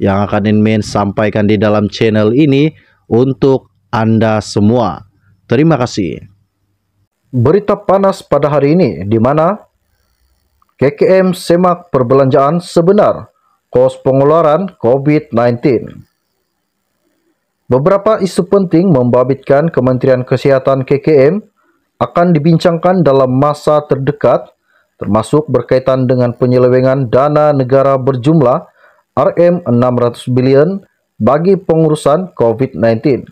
yang akan Inmin sampaikan di dalam channel ini untuk Anda semua. Terima kasih. Berita panas pada hari ini di mana KKM semak perbelanjaan sebenar kos pengeluaran COVID-19. Beberapa isu penting membabitkan Kementerian Kesehatan KKM akan dibincangkan dalam masa terdekat, termasuk berkaitan dengan penyelewengan dana negara berjumlah RM 600 bilion bagi pengurusan COVID-19.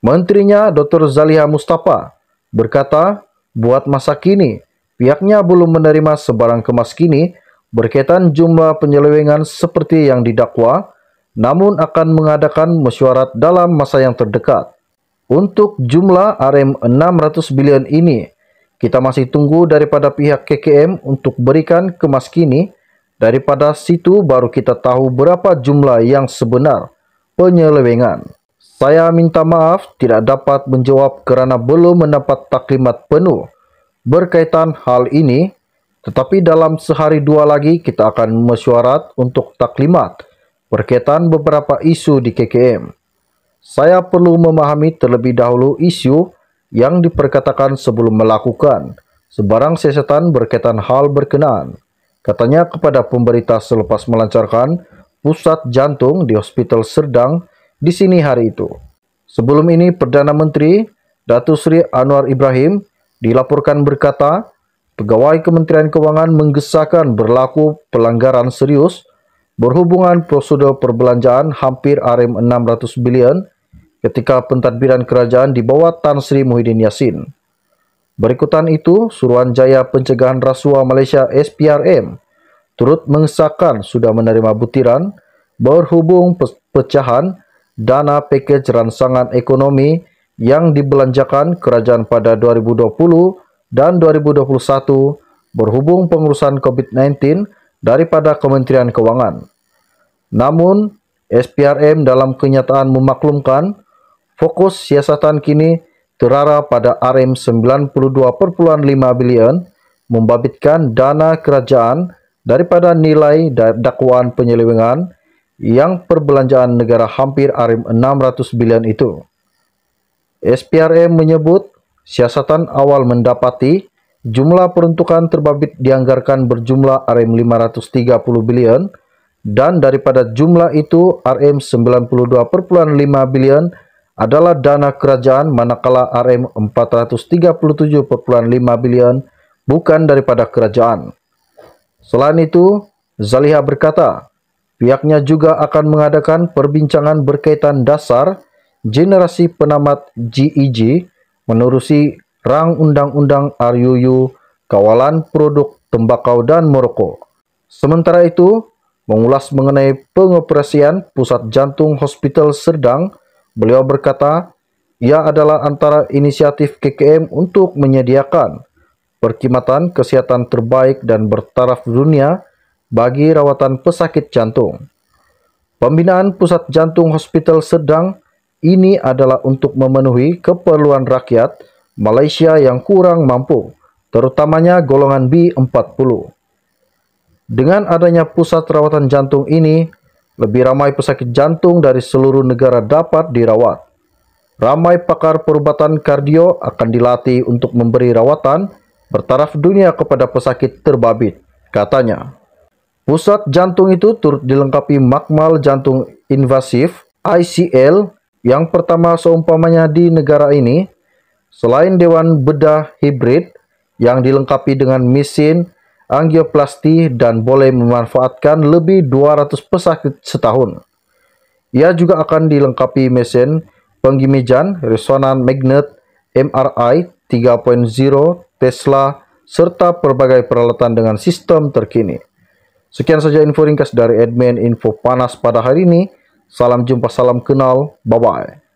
Menterinya Dr. Zaliha Mustafa berkata, buat masa kini, pihaknya belum menerima sebarang kemas kini berkaitan jumlah penyelewengan seperti yang didakwa, namun akan mengadakan mesyuarat dalam masa yang terdekat. Untuk jumlah RM 600 bilion ini, kita masih tunggu daripada pihak KKM untuk berikan kemas kini Daripada situ baru kita tahu berapa jumlah yang sebenar penyelewengan. Saya minta maaf tidak dapat menjawab kerana belum mendapat taklimat penuh berkaitan hal ini, tetapi dalam sehari dua lagi kita akan mesyuarat untuk taklimat berkaitan beberapa isu di KKM. Saya perlu memahami terlebih dahulu isu yang diperkatakan sebelum melakukan sebarang siasatan berkaitan hal berkenaan. Katanya kepada pemberita selepas melancarkan pusat jantung di Hospital Serdang di sini hari itu. Sebelum ini Perdana Menteri Datu Sri Anwar Ibrahim dilaporkan berkata, pegawai Kementerian Keuangan menggesakan berlaku pelanggaran serius berhubungan prosedur perbelanjaan hampir RM 600 bilion ketika pentadbiran kerajaan di bawah Tan Sri Muhyiddin Yassin. Berikutan itu, Suruhanjaya Pencegahan Rasuah Malaysia SPRM turut mengesahkan sudah menerima butiran berhubung pecahan dana pakej ransangan ekonomi yang dibelanjakan kerajaan pada 2020 dan 2021 berhubung pengurusan COVID-19 daripada Kementerian Kewangan. Namun, SPRM dalam kenyataan memaklumkan fokus siasatan kini Terara pada RM 92,5 bilion membabitkan dana kerajaan daripada nilai dakwaan penyelewengan yang perbelanjaan negara hampir RM 600 bilion itu. SPRM menyebut siasatan awal mendapati jumlah peruntukan terbabit dianggarkan berjumlah RM 530 bilion dan daripada jumlah itu RM 92,5 bilion adalah dana kerajaan manakala RM 437,5 bilion bukan daripada kerajaan. Selain itu, Zaliha berkata, pihaknya juga akan mengadakan perbincangan berkaitan dasar generasi penamat GEG e menerusi rang undang-undang RUU kawalan produk tembakau dan Moroko. Sementara itu, mengulas mengenai pengoperasian Pusat Jantung Hospital Serdang Beliau berkata, ia adalah antara inisiatif KKM untuk menyediakan perkhidmatan kesehatan terbaik dan bertaraf dunia bagi rawatan pesakit jantung. Pembinaan pusat jantung hospital sedang ini adalah untuk memenuhi keperluan rakyat Malaysia yang kurang mampu, terutamanya golongan B40. Dengan adanya pusat rawatan jantung ini, lebih ramai pesakit jantung dari seluruh negara dapat dirawat. Ramai pakar perubatan kardio akan dilatih untuk memberi rawatan bertaraf dunia kepada pesakit terbabit, katanya. Pusat jantung itu turut dilengkapi makmal jantung invasif ICL yang pertama seumpamanya di negara ini, selain Dewan Bedah Hibrid yang dilengkapi dengan mesin angioplasti dan boleh memanfaatkan lebih 200 pesakit setahun. Ia juga akan dilengkapi mesin penggimijan, resonan magnet, MRI 3.0, Tesla, serta berbagai peralatan dengan sistem terkini. Sekian saja info ringkas dari admin info panas pada hari ini. Salam jumpa, salam kenal, bye-bye.